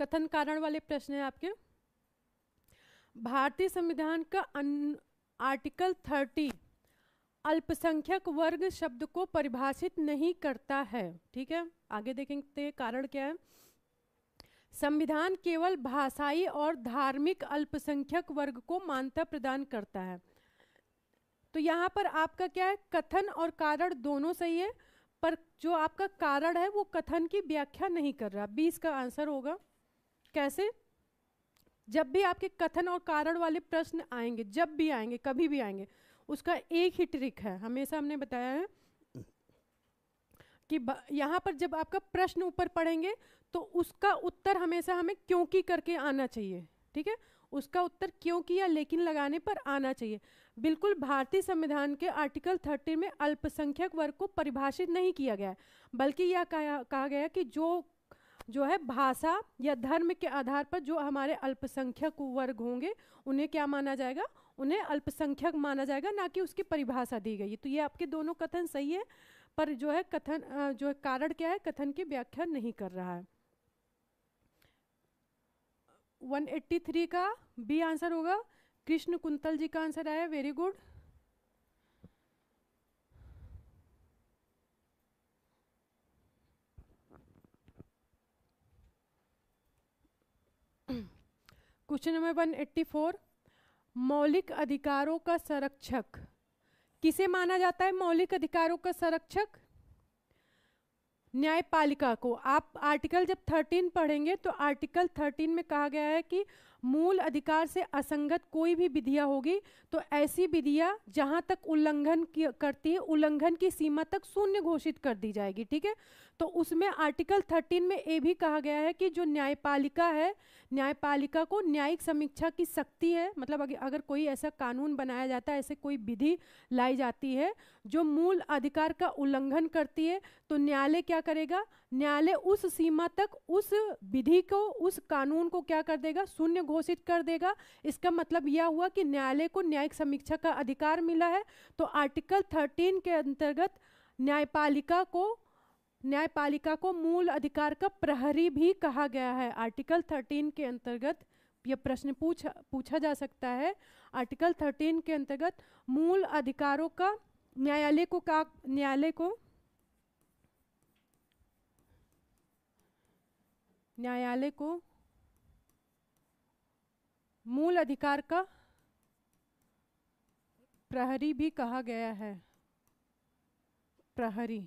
कथन कारण वाले प्रश्न है आपके भारतीय संविधान का आर्टिकल थर्टी अल्पसंख्यक वर्ग शब्द को परिभाषित नहीं करता है ठीक है आगे देखेंगे कारण क्या है संविधान केवल भाषाई और धार्मिक अल्पसंख्यक वर्ग को मान्यता प्रदान करता है तो यहाँ पर आपका क्या है कथन और कारण दोनों सही है पर जो आपका कारण है वो कथन की व्याख्या नहीं कर रहा बीस का आंसर होगा कैसे जब भी आपके कथन और कारण वाले प्रश्न आएंगे जब भी आएंगे कभी भी आएंगे उसका एक ही ट्रिक है हमेशा हमने बताया है कि यहाँ पर जब आपका प्रश्न ऊपर पढ़ेंगे तो उसका उत्तर हमेशा हमें क्योंकि करके आना चाहिए ठीक है उसका उत्तर क्योंकि या लेकिन लगाने पर आना चाहिए बिल्कुल भारतीय संविधान के आर्टिकल थर्टी में अल्पसंख्यक वर्ग को परिभाषित नहीं किया गया बल्कि यह कहा गया कि जो जो है भाषा या धर्म के आधार पर जो हमारे अल्पसंख्यक वर्ग होंगे उन्हें क्या माना जाएगा उन्हें अल्पसंख्यक माना जाएगा ना कि उसकी परिभाषा दी गई तो ये आपके दोनों कथन सही है पर जो है कथन जो है कारण क्या है कथन की व्याख्या नहीं कर रहा है 183 का बी आंसर होगा कृष्ण कुंतल जी का आंसर आया very good question number one eighty four मौलिक अधिकारों का संरक्षक किसे माना जाता है मौलिक अधिकारों का संरक्षक न्यायपालिका को आप आर्टिकल जब थर्टीन पढ़ेंगे तो आर्टिकल थर्टीन में कहा गया है कि मूल अधिकार से असंगत कोई भी विधिया होगी तो ऐसी विधिया जहां तक उल्लंघन करती है उल्लंघन की सीमा तक शून्य घोषित कर दी जाएगी ठीक है तो उसमें आर्टिकल 13 में ये भी कहा गया है कि जो न्यायपालिका है न्यायपालिका को न्यायिक समीक्षा की शक्ति है मतलब अगर कोई ऐसा कानून बनाया जाता है ऐसे कोई विधि लाई जाती है जो मूल अधिकार का उल्लंघन करती है तो न्यायालय क्या करेगा न्यायालय उस सीमा तक उस विधि को उस कानून को क्या कर देगा शून्य घोषित कर देगा इसका मतलब यह हुआ कि न्यायालय को न्यायिक समीक्षा का अधिकार मिला है तो आर्टिकल थर्टीन के अंतर्गत न्यायपालिका को न्यायपालिका को मूल अधिकार का प्रहरी भी कहा गया है आर्टिकल थर्टीन के अंतर्गत यह प्रश्न पूछ पूछा जा सकता है आर्टिकल थर्टीन के अंतर्गत मूल अधिकारों का न्यायालय को का न्यायालय को न्यायालय को मूल अधिकार का प्रहरी भी कहा गया है प्रहरी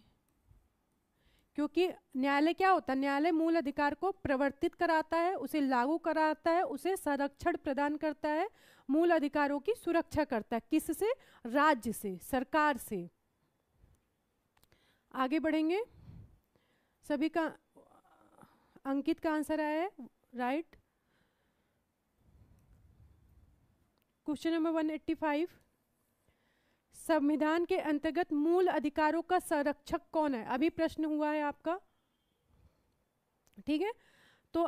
क्योंकि न्यायालय क्या होता है न्यायालय मूल अधिकार को प्रवर्तित कराता है उसे लागू कराता है उसे संरक्षण प्रदान करता है मूल अधिकारों की सुरक्षा करता है किससे राज्य से सरकार से आगे बढ़ेंगे सभी का अंकित का आंसर आया है राइट क्वेश्चन नंबर 185 संविधान के अंतर्गत मूल अधिकारों का संरक्षक कौन है अभी प्रश्न हुआ है आपका ठीक है तो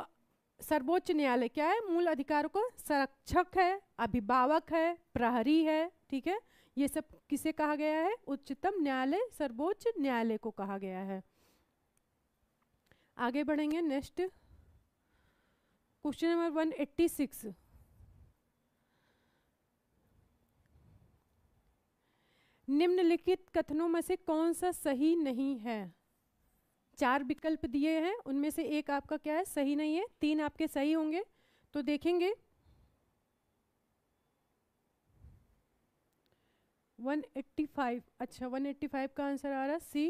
सर्वोच्च न्यायालय क्या है मूल अधिकारों का संरक्षक है अभिभावक है प्रहरी है ठीक है ये सब किसे कहा गया है उच्चतम न्यायालय सर्वोच्च न्यायालय को कहा गया है आगे बढ़ेंगे नेक्स्ट क्वेश्चन नंबर 186 निम्नलिखित कथनों में से कौन सा सही नहीं है चार विकल्प दिए हैं उनमें से एक आपका क्या है सही नहीं है तीन आपके सही होंगे तो देखेंगे वन एट्टी फाइव अच्छा वन एट्टी फाइव का आंसर आ रहा सी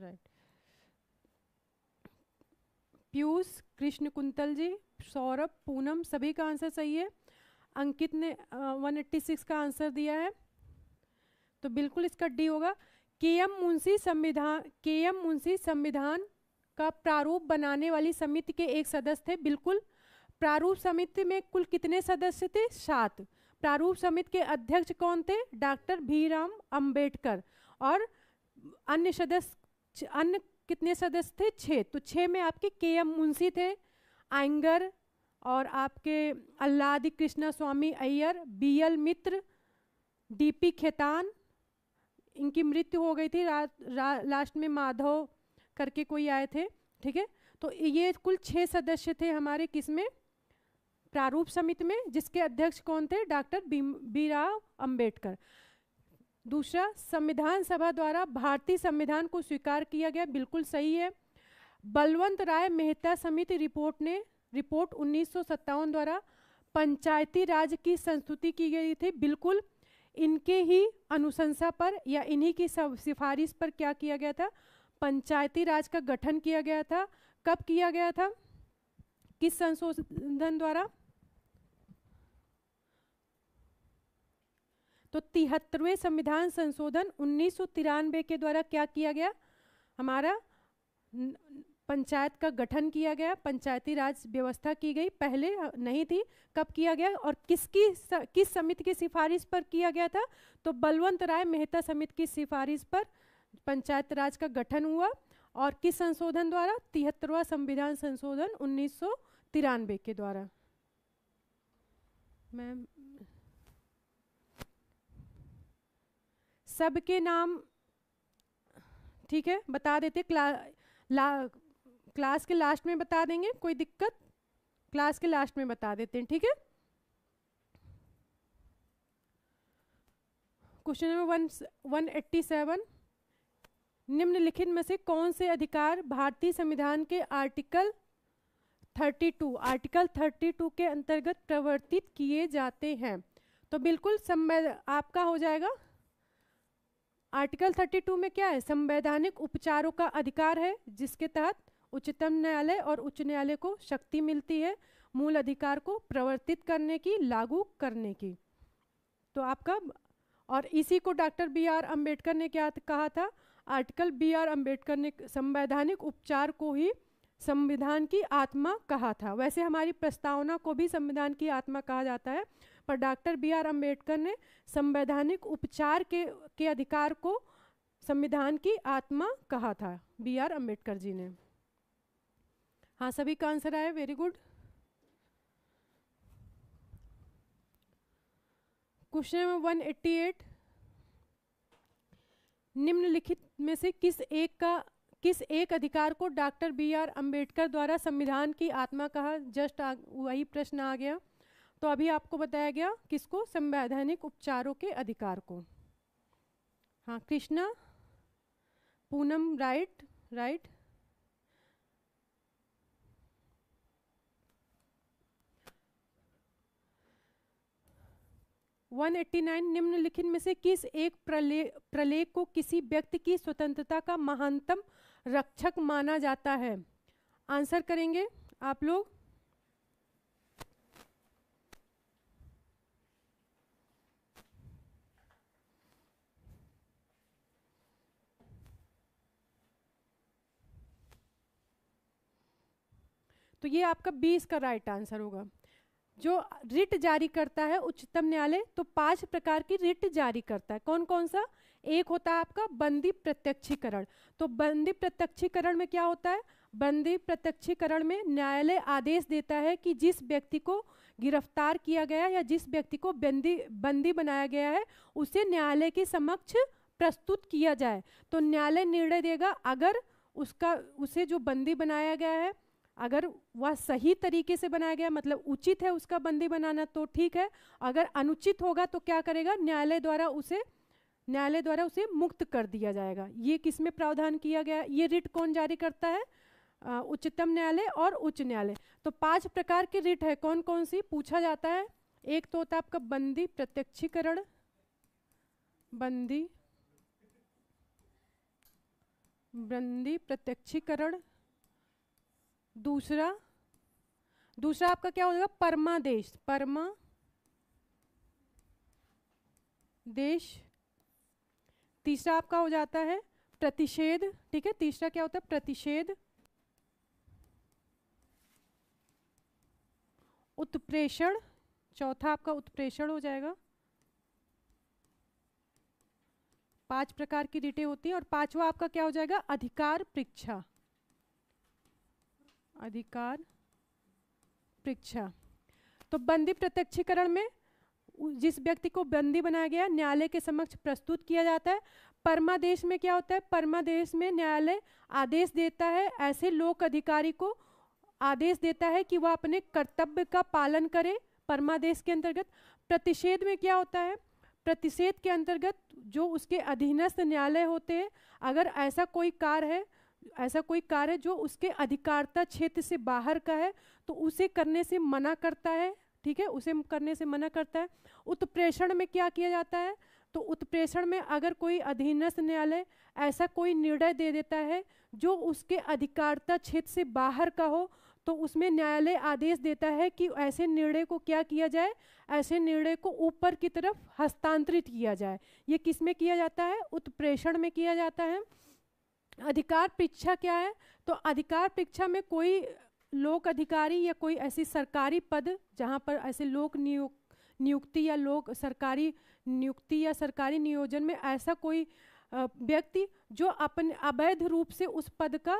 राइट पीयूष कृष्ण कुंतल जी सौरभ पूनम सभी का आंसर सही है अंकित ने वन एट्टी सिक्स का आंसर दिया है तो बिल्कुल इसका डी होगा के एम मुंशी संविधान के एम मुंशी संविधान का प्रारूप बनाने वाली समिति के एक सदस्य थे बिल्कुल प्रारूप समिति में कुल कितने सदस्य थे सात प्रारूप समिति के अध्यक्ष कौन थे डॉक्टर भीराम अंबेडकर और अन्य सदस्य अन्य कितने सदस्य थे छः तो छः में आपके के एम मुंशी थे आयंगर और आपके Alladi Krishnaswamy Iyer BL Mitter DP Khaitan इनकी मृत्यु हो गई थी रात रा, लास्ट में माधव करके कोई आए थे ठीक है तो ये कुल छः सदस्य थे हमारे किस में प्रारूप समिति में जिसके अध्यक्ष कौन थे डॉक्टर बी राव अम्बेडकर दूसरा संविधान सभा द्वारा भारतीय संविधान को स्वीकार किया गया बिल्कुल सही है बलवंत राय मेहता समिति रिपोर्ट ने रिपोर्ट उन्नीस द्वारा पंचायती राज की संस्तुति की गई थी बिल्कुल इनके ही अनुशंसा पर या इन्हीं की सिफारिश पर क्या किया गया था पंचायती राज का गठन किया गया था कब किया गया था किस संशोधन द्वारा तो तिहत्तरवें संविधान संशोधन उन्नीस के द्वारा क्या किया गया हमारा पंचायत का गठन किया गया पंचायती राज व्यवस्था की गई पहले नहीं थी कब किया गया और किसकी किस समिति की सिफारिश पर किया गया था तो बलवंत राय मेहता समिति की सिफारिश पर पंचायत राज का गठन हुआ और किस संशोधन द्वारा तिहत्तरवा संविधान संशोधन उन्नीस के द्वारा मैम सबके नाम ठीक है बता देते क्ला ला क्लास के लास्ट में बता देंगे कोई दिक्कत क्लास के लास्ट में बता देते हैं ठीक है question number one one eighty seven निम्नलिखित में से कौन से अधिकार भारतीय संविधान के article thirty two article thirty two के अंतर्गत प्रवर्तित किए जाते हैं तो बिल्कुल आपका हो जाएगा आर्टिकल थर्टी टू में क्या है संवैधानिक उपचारों का अधिकार है जिसके तहत उच्चतम न्यायालय और उच्च न्यायालय को शक्ति मिलती है मूल अधिकार को प्रवर्तित करने की लागू करने की तो आपका और इसी को डॉक्टर बी आर अम्बेडकर ने क्या कहा था आर्टिकल बी आर अम्बेडकर ने संवैधानिक उपचार को ही संविधान की आत्मा कहा था वैसे हमारी प्रस्तावना को भी संविधान की आत्मा कहा जाता है पर डॉक्टर बी आर अम्बेडकर ने संवैधानिक उपचार के के अधिकार को संविधान की आत्मा कहा था बी आर अम्बेडकर जी ने हाँ सभी का आंसर आया very good question number eight निम्नलिखित में से किस एक का किस एक अधिकार को डॉक्टर बी आर अम्बेडकर द्वारा संविधान की आत्मा कहा जस्ट आ, वही प्रश्न आ गया तो अभी आपको बताया गया किसको संवैधानिक उपचारों के अधिकार को हाँ कृष्णा पूनम राइट राइट 189 निम्नलिखित में से किस एक प्रले प्रलेख को किसी व्यक्ति की स्वतंत्रता का महानतम रक्षक माना जाता है आंसर करेंगे आप लोग तो ये आपका बीस का राइट आंसर होगा जो रिट जारी करता है उच्चतम न्यायालय तो पांच प्रकार की रिट जारी करता है कौन कौन सा एक होता है आपका बंदी प्रत्यक्षीकरण तो बंदी प्रत्यक्षीकरण में क्या होता है बंदी प्रत्यक्षीकरण में न्यायालय आदेश देता है कि जिस व्यक्ति को गिरफ्तार किया गया या जिस व्यक्ति को बंदी बंदी बनाया गया है उसे न्यायालय के समक्ष प्रस्तुत किया जाए तो न्यायालय निर्णय देगा अगर उसका उसे जो बंदी बनाया गया है अगर वह सही तरीके से बनाया गया मतलब उचित है उसका बंदी बनाना तो ठीक है अगर अनुचित होगा तो क्या करेगा न्यायालय द्वारा उसे न्यायालय द्वारा उसे मुक्त कर दिया जाएगा ये किस में प्रावधान किया गया ये रिट कौन जारी करता है उच्चतम न्यायालय और उच्च न्यायालय तो पांच प्रकार के रिट है कौन कौन सी पूछा जाता है एक तो होता है आपका बंदी प्रत्यक्षीकरण बंदी बंदी प्रत्यक्षीकरण दूसरा दूसरा आपका क्या हो जाएगा परमा देश परमा देश तीसरा आपका हो जाता है प्रतिषेध ठीक है तीसरा क्या होता है प्रतिषेध उत्प्रेषण चौथा आपका उत्प्रेषण हो जाएगा पांच प्रकार की रिटे होती हैं और पांचवा आपका क्या हो जाएगा अधिकार परीक्षा अधिकार परीक्षा तो बंदी प्रत्यक्षीकरण में जिस व्यक्ति को बंदी बनाया गया न्यायालय के समक्ष प्रस्तुत किया जाता है परमादेश में क्या होता है परमादेश में न्यायालय आदेश देता है ऐसे लोक अधिकारी को आदेश देता है कि वह अपने कर्तव्य का पालन करे परमादेश के अंतर्गत प्रतिषेध में क्या होता है प्रतिषेध के अंतर्गत जो उसके अधीनस्थ न्यायालय होते हैं अगर ऐसा कोई कार्य है ऐसा कोई कार्य जो उसके अधिकारता क्षेत्र से बाहर का है तो उसे करने से मना करता है ठीक है उसे करने से मना करता है उत्प्रेषण में क्या किया जाता है तो उत्प्रेषण में अगर कोई अधीनस्थ न्यायालय ऐसा कोई निर्णय दे देता है जो उसके अधिकारता क्षेत्र से बाहर का हो तो उसमें न्यायालय आदेश देता है कि ऐसे निर्णय को क्या किया जाए ऐसे निर्णय को ऊपर की तरफ हस्तांतरित किया जाए ये किस में किया जाता है उत्प्रेषण में किया जाता है अधिकार परीक्षा क्या है तो अधिकार परीक्षा में कोई लोक अधिकारी या कोई ऐसी सरकारी पद जहाँ पर ऐसे लोक नियुक्त नियुक्ति या लोक सरकारी नियुक्ति या सरकारी नियोजन में ऐसा कोई व्यक्ति जो अपने अवैध रूप से उस पद का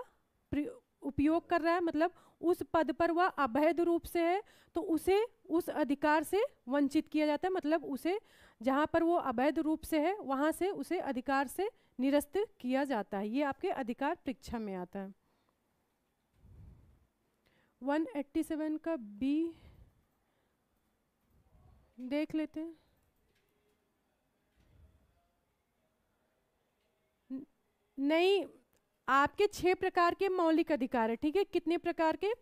उपयोग कर रहा है मतलब उस पद पर वह अवैध रूप से है तो उसे उस अधिकार से वंचित किया जाता है मतलब उसे जहाँ पर वो अवैध रूप से है वहाँ से उसे अधिकार से निरस्त किया जाता है ये आपके अधिकार परीक्षा में आता है 187 का बी देख लेते हैं नहीं आपके छह प्रकार के मौलिक अधिकार है ठीक है कितने प्रकार के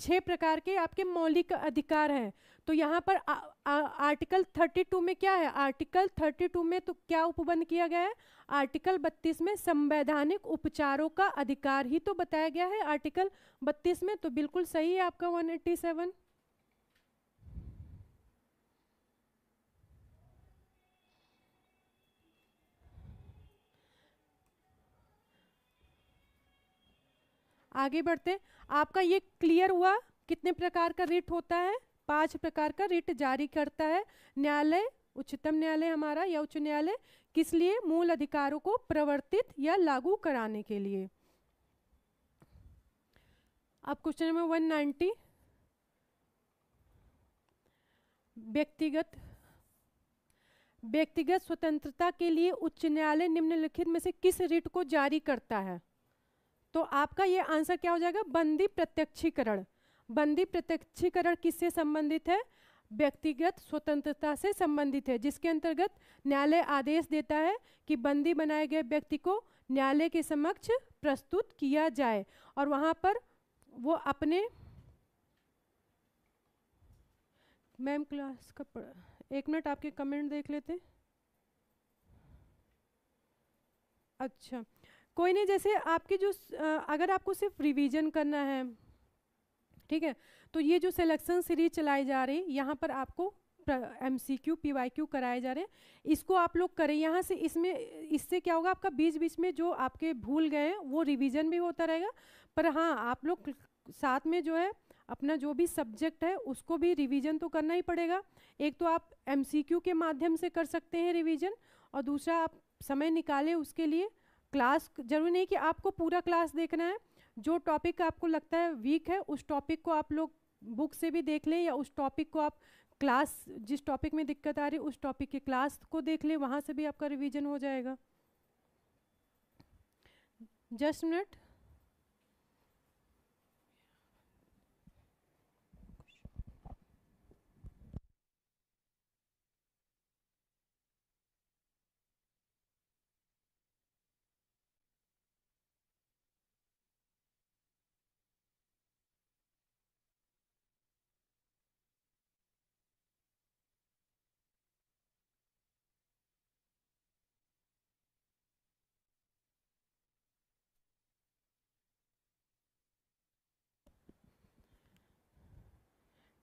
छः प्रकार के आपके मौलिक अधिकार हैं तो यहाँ पर आ, आ, आर्टिकल 32 में क्या है आर्टिकल 32 में तो क्या उपबंध किया गया है आर्टिकल 32 में संवैधानिक उपचारों का अधिकार ही तो बताया गया है आर्टिकल 32 में तो बिल्कुल सही है आपका 187 आगे बढ़ते आपका ये क्लियर हुआ कितने प्रकार का रिट होता है पांच प्रकार का रिट जारी करता है न्यायालय उच्चतम न्यायालय हमारा या उच्च न्यायालय किस लिए मूल अधिकारों को प्रवर्तित या लागू कराने के लिए अब क्वेश्चन नंबर वन नाइनटी व्यक्तिगत व्यक्तिगत स्वतंत्रता के लिए उच्च न्यायालय निम्नलिखित में से किस रिट को जारी करता है तो आपका ये आंसर क्या हो जाएगा बंदी प्रत्यक्षीकरण बंदी प्रत्यक्षीकरण किससे संबंधित है व्यक्तिगत स्वतंत्रता से संबंधित है जिसके अंतर्गत न्यायालय आदेश देता है कि बंदी बनाए गए व्यक्ति को न्यायालय के समक्ष प्रस्तुत किया जाए और वहाँ पर वो अपने मैम क्लास का एक मिनट आपके कमेंट देख लेते अच्छा कोई नहीं जैसे आपके जो अगर आपको सिर्फ रिवीजन करना है ठीक है तो ये जो सिलेक्शन सीरीज चलाई जा रही यहाँ पर आपको M C Q P Y Q कराए जा रहे हैं इसको आप लोग करें यहाँ से इसमें इससे क्या होगा आपका बीच बीच में जो आपके भूल गए हैं वो रिवीजन भी होता रहेगा पर हाँ आप लोग साथ में जो है अपना जो भी सब्जेक्ट है उसको भी रिवीजन तो करना ही पड़ेगा एक तो आप एम सी क्यू के माध्यम से कर सकते हैं रिवीजन और दूसरा आप समय निकालें उसके लिए क्लास जरूरी नहीं कि आपको पूरा क्लास देखना है जो टॉपिक आपको लगता है वीक है उस टॉपिक को आप लोग बुक से भी देख लें या उस टॉपिक को आप क्लास जिस टॉपिक में दिक्कत आ रही उस टॉपिक की क्लास को देख लें वहाँ से भी आपका रिवीजन हो जाएगा जस्ट मिनट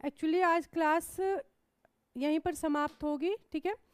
एक्चुअली आज क्लास यहीं पर समाप्त होगी ठीक है